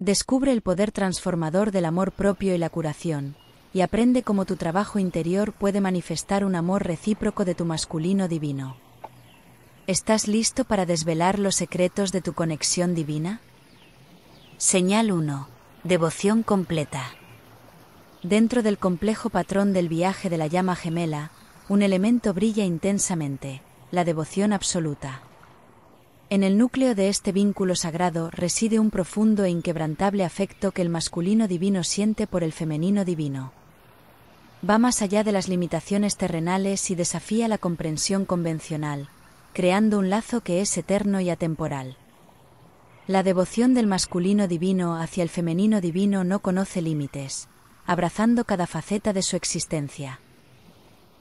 Descubre el poder transformador del amor propio y la curación, y aprende cómo tu trabajo interior puede manifestar un amor recíproco de tu masculino divino. ¿Estás listo para desvelar los secretos de tu conexión divina? Señal 1. Devoción completa. Dentro del complejo patrón del viaje de la llama gemela, un elemento brilla intensamente, la devoción absoluta. En el núcleo de este vínculo sagrado reside un profundo e inquebrantable afecto que el masculino divino siente por el femenino divino. Va más allá de las limitaciones terrenales y desafía la comprensión convencional, creando un lazo que es eterno y atemporal. La devoción del masculino divino hacia el femenino divino no conoce límites, abrazando cada faceta de su existencia.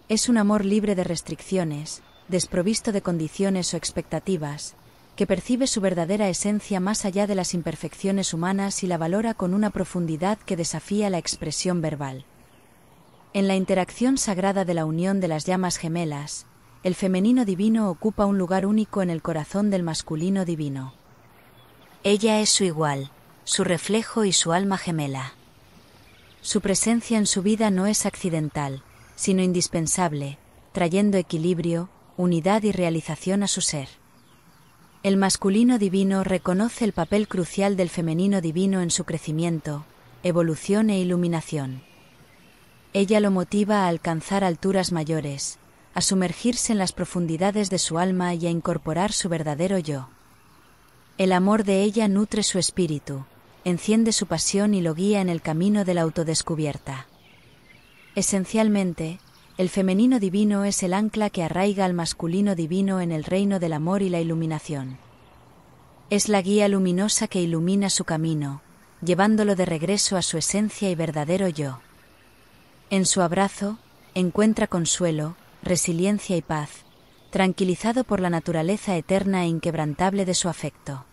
Es un amor libre de restricciones, desprovisto de condiciones o expectativas, que percibe su verdadera esencia más allá de las imperfecciones humanas y la valora con una profundidad que desafía la expresión verbal. En la interacción sagrada de la unión de las llamas gemelas, el femenino divino ocupa un lugar único en el corazón del masculino divino. Ella es su igual, su reflejo y su alma gemela. Su presencia en su vida no es accidental, sino indispensable, trayendo equilibrio, unidad y realización a su ser. El masculino divino reconoce el papel crucial del femenino divino en su crecimiento, evolución e iluminación. Ella lo motiva a alcanzar alturas mayores, a sumergirse en las profundidades de su alma y a incorporar su verdadero yo. El amor de ella nutre su espíritu, enciende su pasión y lo guía en el camino de la autodescubierta. Esencialmente, el femenino divino es el ancla que arraiga al masculino divino en el reino del amor y la iluminación. Es la guía luminosa que ilumina su camino, llevándolo de regreso a su esencia y verdadero yo. En su abrazo, encuentra consuelo, resiliencia y paz, tranquilizado por la naturaleza eterna e inquebrantable de su afecto.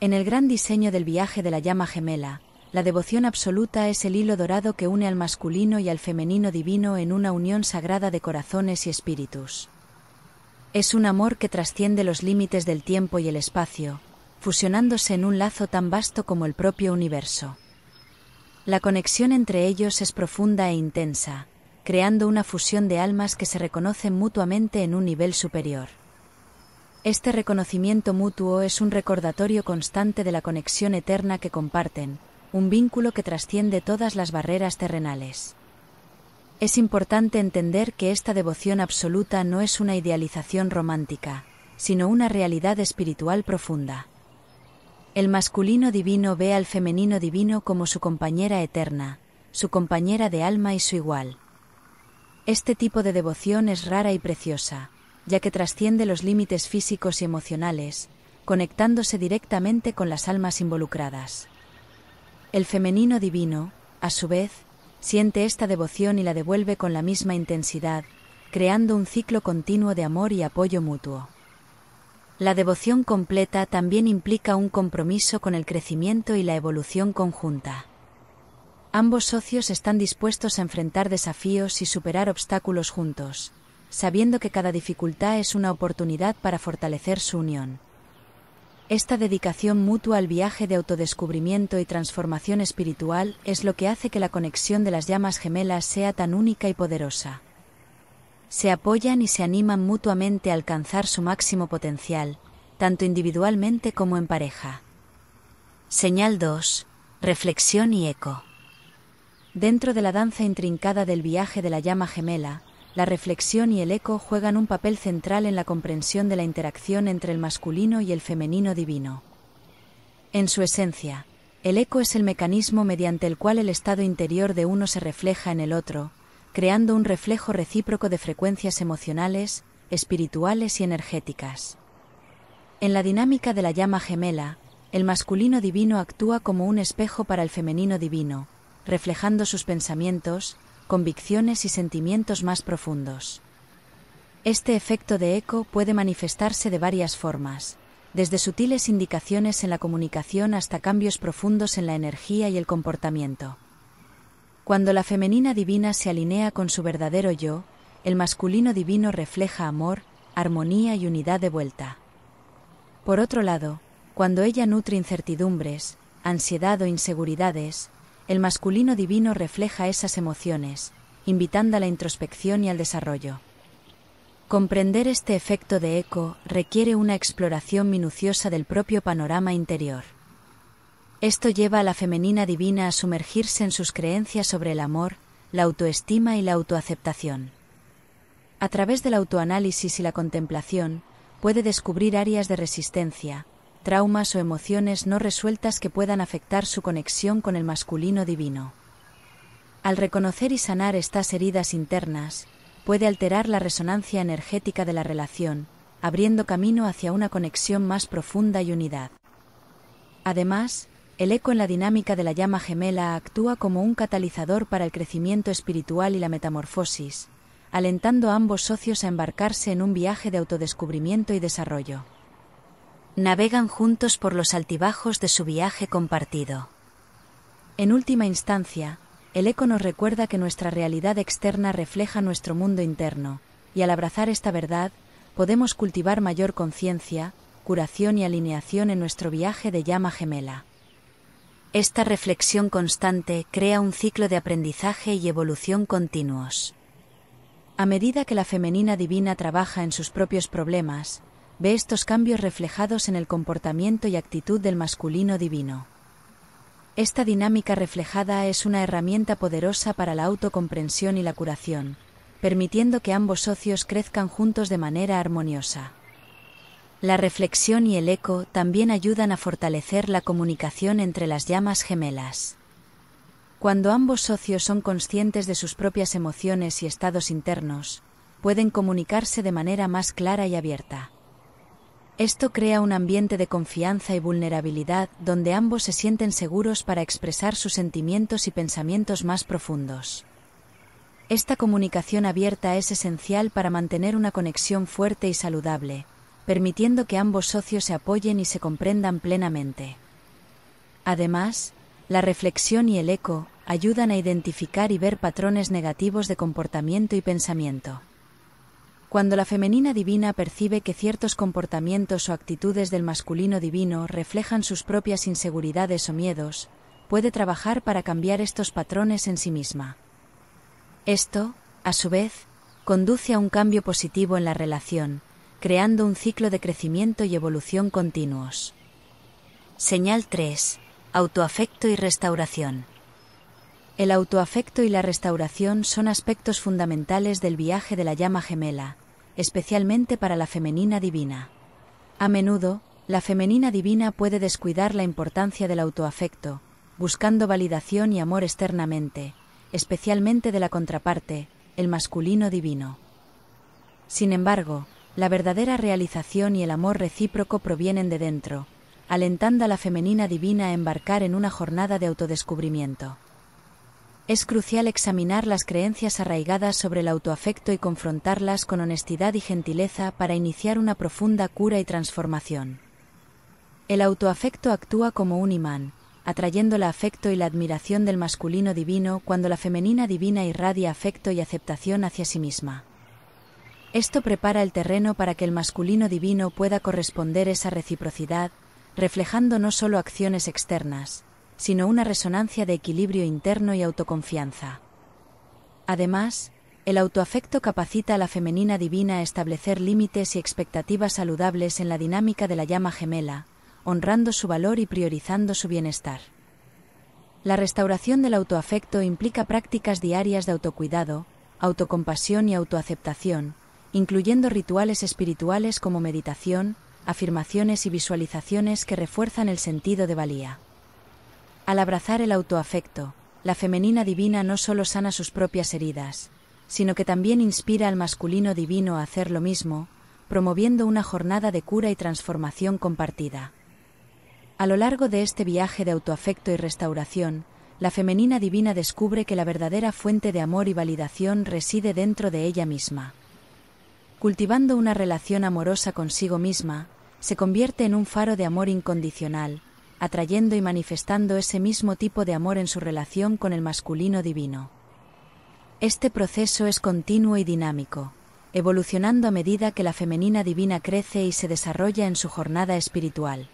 En el gran diseño del viaje de la llama gemela, la devoción absoluta es el hilo dorado que une al masculino y al femenino divino en una unión sagrada de corazones y espíritus. Es un amor que trasciende los límites del tiempo y el espacio, fusionándose en un lazo tan vasto como el propio universo. La conexión entre ellos es profunda e intensa, creando una fusión de almas que se reconocen mutuamente en un nivel superior. Este reconocimiento mutuo es un recordatorio constante de la conexión eterna que comparten, un vínculo que trasciende todas las barreras terrenales. Es importante entender que esta devoción absoluta no es una idealización romántica, sino una realidad espiritual profunda. El masculino divino ve al femenino divino como su compañera eterna, su compañera de alma y su igual. Este tipo de devoción es rara y preciosa, ya que trasciende los límites físicos y emocionales, conectándose directamente con las almas involucradas. El femenino divino, a su vez, siente esta devoción y la devuelve con la misma intensidad, creando un ciclo continuo de amor y apoyo mutuo. La devoción completa también implica un compromiso con el crecimiento y la evolución conjunta. Ambos socios están dispuestos a enfrentar desafíos y superar obstáculos juntos, sabiendo que cada dificultad es una oportunidad para fortalecer su unión. Esta dedicación mutua al viaje de autodescubrimiento y transformación espiritual es lo que hace que la conexión de las llamas gemelas sea tan única y poderosa. Se apoyan y se animan mutuamente a alcanzar su máximo potencial, tanto individualmente como en pareja. Señal 2. Reflexión y eco. Dentro de la danza intrincada del viaje de la llama gemela, la reflexión y el eco juegan un papel central en la comprensión de la interacción entre el masculino y el femenino divino. En su esencia, el eco es el mecanismo mediante el cual el estado interior de uno se refleja en el otro, creando un reflejo recíproco de frecuencias emocionales, espirituales y energéticas. En la dinámica de la llama gemela, el masculino divino actúa como un espejo para el femenino divino, reflejando sus pensamientos, convicciones y sentimientos más profundos. Este efecto de eco puede manifestarse de varias formas, desde sutiles indicaciones en la comunicación hasta cambios profundos en la energía y el comportamiento. Cuando la femenina divina se alinea con su verdadero yo, el masculino divino refleja amor, armonía y unidad de vuelta. Por otro lado, cuando ella nutre incertidumbres, ansiedad o inseguridades, el masculino divino refleja esas emociones, invitando a la introspección y al desarrollo. Comprender este efecto de eco requiere una exploración minuciosa del propio panorama interior. Esto lleva a la femenina divina a sumergirse en sus creencias sobre el amor, la autoestima y la autoaceptación. A través del autoanálisis y la contemplación, puede descubrir áreas de resistencia, traumas o emociones no resueltas que puedan afectar su conexión con el masculino divino. Al reconocer y sanar estas heridas internas, puede alterar la resonancia energética de la relación, abriendo camino hacia una conexión más profunda y unidad. Además, el eco en la dinámica de la llama gemela actúa como un catalizador para el crecimiento espiritual y la metamorfosis, alentando a ambos socios a embarcarse en un viaje de autodescubrimiento y desarrollo navegan juntos por los altibajos de su viaje compartido. En última instancia, el eco nos recuerda que nuestra realidad externa refleja nuestro mundo interno, y al abrazar esta verdad, podemos cultivar mayor conciencia, curación y alineación en nuestro viaje de llama gemela. Esta reflexión constante crea un ciclo de aprendizaje y evolución continuos. A medida que la femenina divina trabaja en sus propios problemas, ve estos cambios reflejados en el comportamiento y actitud del masculino divino. Esta dinámica reflejada es una herramienta poderosa para la autocomprensión y la curación, permitiendo que ambos socios crezcan juntos de manera armoniosa. La reflexión y el eco también ayudan a fortalecer la comunicación entre las llamas gemelas. Cuando ambos socios son conscientes de sus propias emociones y estados internos, pueden comunicarse de manera más clara y abierta. Esto crea un ambiente de confianza y vulnerabilidad donde ambos se sienten seguros para expresar sus sentimientos y pensamientos más profundos. Esta comunicación abierta es esencial para mantener una conexión fuerte y saludable, permitiendo que ambos socios se apoyen y se comprendan plenamente. Además, la reflexión y el eco ayudan a identificar y ver patrones negativos de comportamiento y pensamiento cuando la femenina divina percibe que ciertos comportamientos o actitudes del masculino divino reflejan sus propias inseguridades o miedos, puede trabajar para cambiar estos patrones en sí misma. Esto, a su vez, conduce a un cambio positivo en la relación, creando un ciclo de crecimiento y evolución continuos. Señal 3. Autoafecto y restauración. El autoafecto y la restauración son aspectos fundamentales del viaje de la llama gemela, especialmente para la femenina divina. A menudo, la femenina divina puede descuidar la importancia del autoafecto, buscando validación y amor externamente, especialmente de la contraparte, el masculino divino. Sin embargo, la verdadera realización y el amor recíproco provienen de dentro, alentando a la femenina divina a embarcar en una jornada de autodescubrimiento es crucial examinar las creencias arraigadas sobre el autoafecto y confrontarlas con honestidad y gentileza para iniciar una profunda cura y transformación. El autoafecto actúa como un imán, atrayendo el afecto y la admiración del masculino divino cuando la femenina divina irradia afecto y aceptación hacia sí misma. Esto prepara el terreno para que el masculino divino pueda corresponder esa reciprocidad, reflejando no solo acciones externas, sino una resonancia de equilibrio interno y autoconfianza. Además, el autoafecto capacita a la femenina divina a establecer límites y expectativas saludables en la dinámica de la llama gemela, honrando su valor y priorizando su bienestar. La restauración del autoafecto implica prácticas diarias de autocuidado, autocompasión y autoaceptación, incluyendo rituales espirituales como meditación, afirmaciones y visualizaciones que refuerzan el sentido de valía. Al abrazar el autoafecto, la femenina divina no solo sana sus propias heridas, sino que también inspira al masculino divino a hacer lo mismo, promoviendo una jornada de cura y transformación compartida. A lo largo de este viaje de autoafecto y restauración, la femenina divina descubre que la verdadera fuente de amor y validación reside dentro de ella misma. Cultivando una relación amorosa consigo misma, se convierte en un faro de amor incondicional, atrayendo y manifestando ese mismo tipo de amor en su relación con el masculino divino. Este proceso es continuo y dinámico, evolucionando a medida que la femenina divina crece y se desarrolla en su jornada espiritual.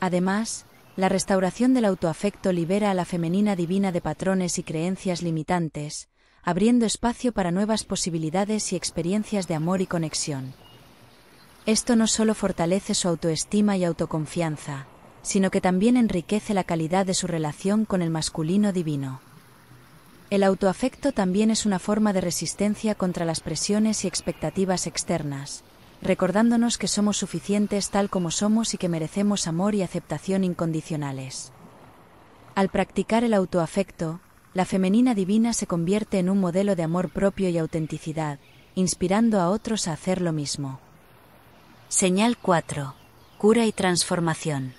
Además, la restauración del autoafecto libera a la femenina divina de patrones y creencias limitantes, abriendo espacio para nuevas posibilidades y experiencias de amor y conexión. Esto no solo fortalece su autoestima y autoconfianza, sino que también enriquece la calidad de su relación con el masculino divino. El autoafecto también es una forma de resistencia contra las presiones y expectativas externas, recordándonos que somos suficientes tal como somos y que merecemos amor y aceptación incondicionales. Al practicar el autoafecto, la femenina divina se convierte en un modelo de amor propio y autenticidad, inspirando a otros a hacer lo mismo. Señal 4. Cura y transformación.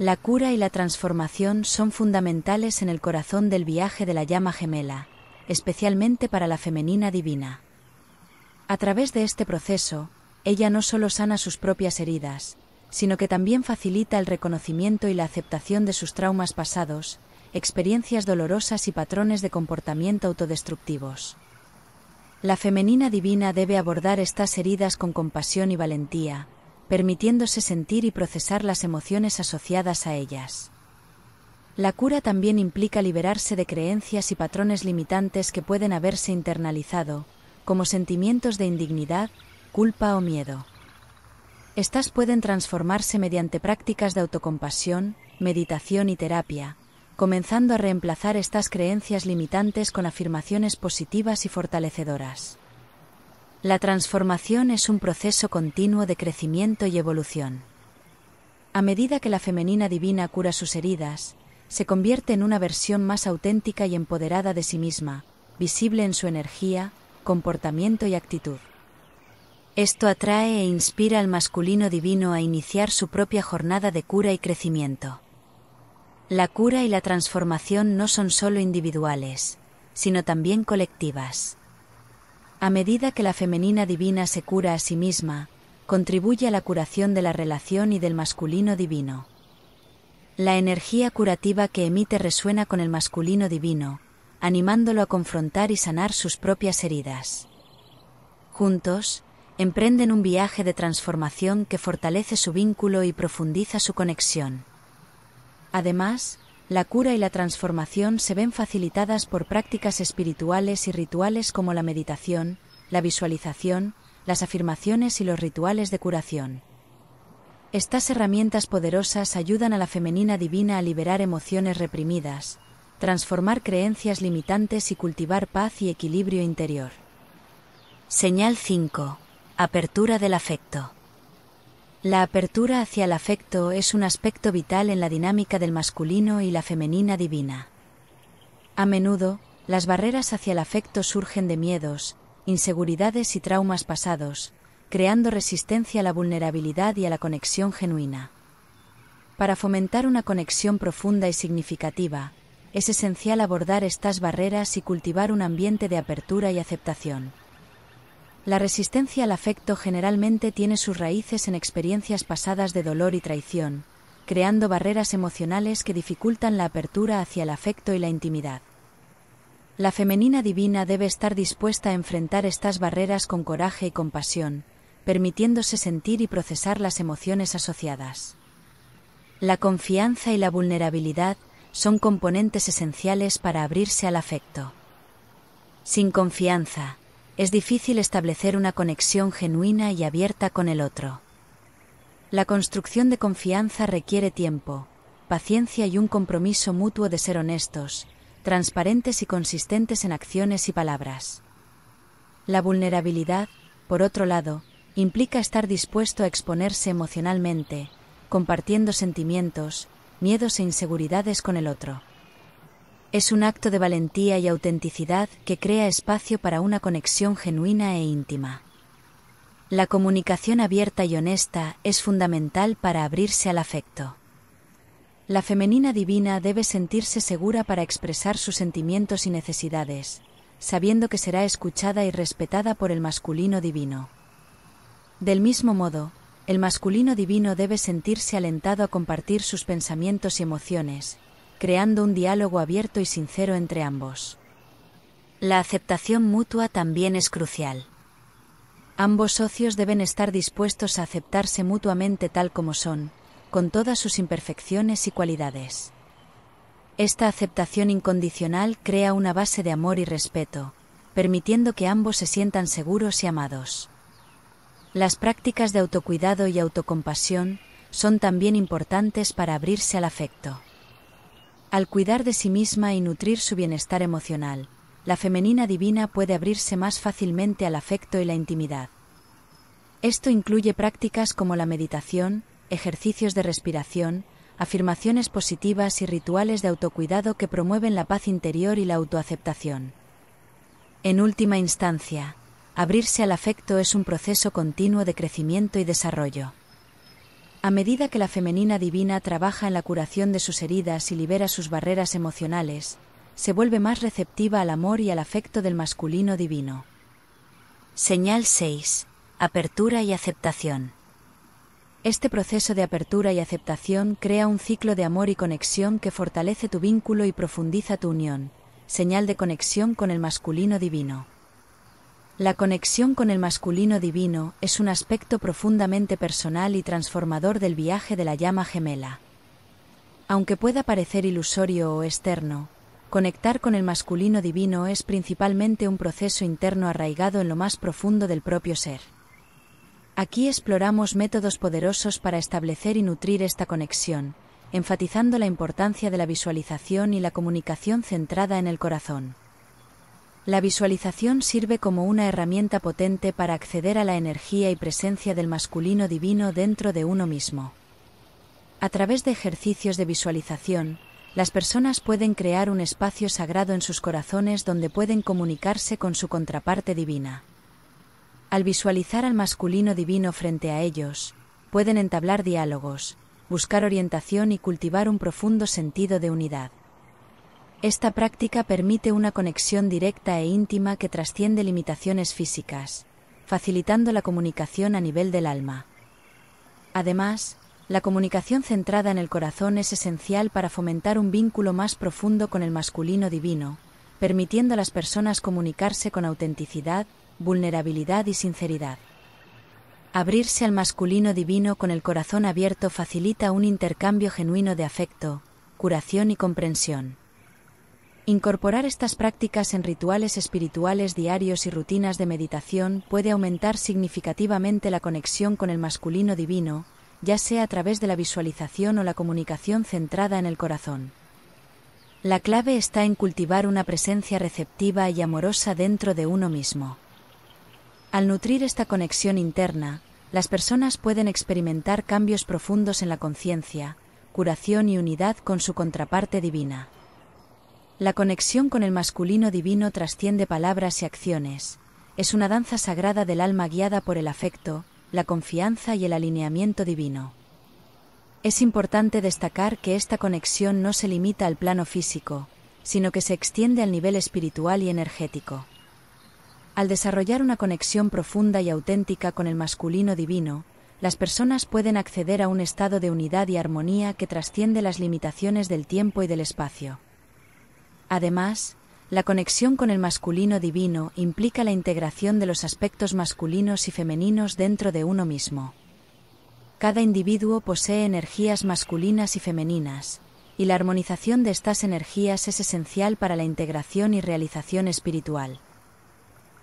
La cura y la transformación son fundamentales en el corazón del viaje de la llama gemela, especialmente para la femenina divina. A través de este proceso, ella no solo sana sus propias heridas, sino que también facilita el reconocimiento y la aceptación de sus traumas pasados, experiencias dolorosas y patrones de comportamiento autodestructivos. La femenina divina debe abordar estas heridas con compasión y valentía, permitiéndose sentir y procesar las emociones asociadas a ellas. La cura también implica liberarse de creencias y patrones limitantes que pueden haberse internalizado, como sentimientos de indignidad, culpa o miedo. Estas pueden transformarse mediante prácticas de autocompasión, meditación y terapia, comenzando a reemplazar estas creencias limitantes con afirmaciones positivas y fortalecedoras. La transformación es un proceso continuo de crecimiento y evolución. A medida que la femenina divina cura sus heridas, se convierte en una versión más auténtica y empoderada de sí misma, visible en su energía, comportamiento y actitud. Esto atrae e inspira al masculino divino a iniciar su propia jornada de cura y crecimiento. La cura y la transformación no son solo individuales, sino también colectivas. A medida que la femenina divina se cura a sí misma, contribuye a la curación de la relación y del masculino divino. La energía curativa que emite resuena con el masculino divino, animándolo a confrontar y sanar sus propias heridas. Juntos, emprenden un viaje de transformación que fortalece su vínculo y profundiza su conexión. Además, la cura y la transformación se ven facilitadas por prácticas espirituales y rituales como la meditación, la visualización, las afirmaciones y los rituales de curación. Estas herramientas poderosas ayudan a la femenina divina a liberar emociones reprimidas, transformar creencias limitantes y cultivar paz y equilibrio interior. Señal 5. Apertura del afecto. La apertura hacia el afecto es un aspecto vital en la dinámica del masculino y la femenina divina. A menudo, las barreras hacia el afecto surgen de miedos, inseguridades y traumas pasados, creando resistencia a la vulnerabilidad y a la conexión genuina. Para fomentar una conexión profunda y significativa, es esencial abordar estas barreras y cultivar un ambiente de apertura y aceptación. La resistencia al afecto generalmente tiene sus raíces en experiencias pasadas de dolor y traición, creando barreras emocionales que dificultan la apertura hacia el afecto y la intimidad. La femenina divina debe estar dispuesta a enfrentar estas barreras con coraje y compasión, permitiéndose sentir y procesar las emociones asociadas. La confianza y la vulnerabilidad son componentes esenciales para abrirse al afecto. Sin confianza, es difícil establecer una conexión genuina y abierta con el otro. La construcción de confianza requiere tiempo, paciencia y un compromiso mutuo de ser honestos, transparentes y consistentes en acciones y palabras. La vulnerabilidad, por otro lado, implica estar dispuesto a exponerse emocionalmente, compartiendo sentimientos, miedos e inseguridades con el otro. Es un acto de valentía y autenticidad que crea espacio para una conexión genuina e íntima. La comunicación abierta y honesta es fundamental para abrirse al afecto. La femenina divina debe sentirse segura para expresar sus sentimientos y necesidades, sabiendo que será escuchada y respetada por el masculino divino. Del mismo modo, el masculino divino debe sentirse alentado a compartir sus pensamientos y emociones, creando un diálogo abierto y sincero entre ambos. La aceptación mutua también es crucial. Ambos socios deben estar dispuestos a aceptarse mutuamente tal como son, con todas sus imperfecciones y cualidades. Esta aceptación incondicional crea una base de amor y respeto, permitiendo que ambos se sientan seguros y amados. Las prácticas de autocuidado y autocompasión son también importantes para abrirse al afecto. Al cuidar de sí misma y nutrir su bienestar emocional, la femenina divina puede abrirse más fácilmente al afecto y la intimidad. Esto incluye prácticas como la meditación, ejercicios de respiración, afirmaciones positivas y rituales de autocuidado que promueven la paz interior y la autoaceptación. En última instancia, abrirse al afecto es un proceso continuo de crecimiento y desarrollo. A medida que la femenina divina trabaja en la curación de sus heridas y libera sus barreras emocionales, se vuelve más receptiva al amor y al afecto del masculino divino. Señal 6. Apertura y aceptación. Este proceso de apertura y aceptación crea un ciclo de amor y conexión que fortalece tu vínculo y profundiza tu unión, señal de conexión con el masculino divino. La conexión con el masculino divino es un aspecto profundamente personal y transformador del viaje de la llama gemela. Aunque pueda parecer ilusorio o externo, conectar con el masculino divino es principalmente un proceso interno arraigado en lo más profundo del propio ser. Aquí exploramos métodos poderosos para establecer y nutrir esta conexión, enfatizando la importancia de la visualización y la comunicación centrada en el corazón. La visualización sirve como una herramienta potente para acceder a la energía y presencia del masculino divino dentro de uno mismo. A través de ejercicios de visualización, las personas pueden crear un espacio sagrado en sus corazones donde pueden comunicarse con su contraparte divina. Al visualizar al masculino divino frente a ellos, pueden entablar diálogos, buscar orientación y cultivar un profundo sentido de unidad. Esta práctica permite una conexión directa e íntima que trasciende limitaciones físicas, facilitando la comunicación a nivel del alma. Además, la comunicación centrada en el corazón es esencial para fomentar un vínculo más profundo con el masculino divino, permitiendo a las personas comunicarse con autenticidad, vulnerabilidad y sinceridad. Abrirse al masculino divino con el corazón abierto facilita un intercambio genuino de afecto, curación y comprensión. Incorporar estas prácticas en rituales espirituales diarios y rutinas de meditación puede aumentar significativamente la conexión con el masculino divino, ya sea a través de la visualización o la comunicación centrada en el corazón. La clave está en cultivar una presencia receptiva y amorosa dentro de uno mismo. Al nutrir esta conexión interna, las personas pueden experimentar cambios profundos en la conciencia, curación y unidad con su contraparte divina. La conexión con el masculino divino trasciende palabras y acciones. Es una danza sagrada del alma guiada por el afecto, la confianza y el alineamiento divino. Es importante destacar que esta conexión no se limita al plano físico, sino que se extiende al nivel espiritual y energético. Al desarrollar una conexión profunda y auténtica con el masculino divino, las personas pueden acceder a un estado de unidad y armonía que trasciende las limitaciones del tiempo y del espacio. Además, la conexión con el masculino divino implica la integración de los aspectos masculinos y femeninos dentro de uno mismo. Cada individuo posee energías masculinas y femeninas, y la armonización de estas energías es esencial para la integración y realización espiritual.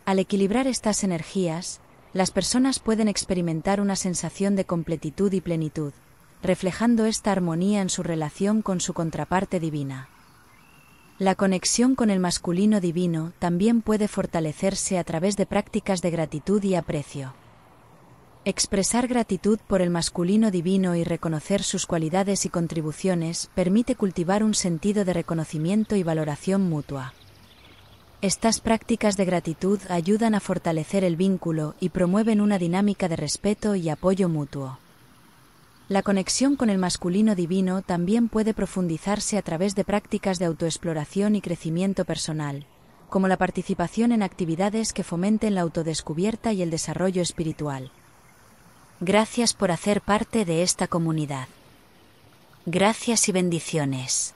Al equilibrar estas energías, las personas pueden experimentar una sensación de completitud y plenitud, reflejando esta armonía en su relación con su contraparte divina. La conexión con el masculino divino también puede fortalecerse a través de prácticas de gratitud y aprecio. Expresar gratitud por el masculino divino y reconocer sus cualidades y contribuciones permite cultivar un sentido de reconocimiento y valoración mutua. Estas prácticas de gratitud ayudan a fortalecer el vínculo y promueven una dinámica de respeto y apoyo mutuo. La conexión con el masculino divino también puede profundizarse a través de prácticas de autoexploración y crecimiento personal, como la participación en actividades que fomenten la autodescubierta y el desarrollo espiritual. Gracias por hacer parte de esta comunidad. Gracias y bendiciones.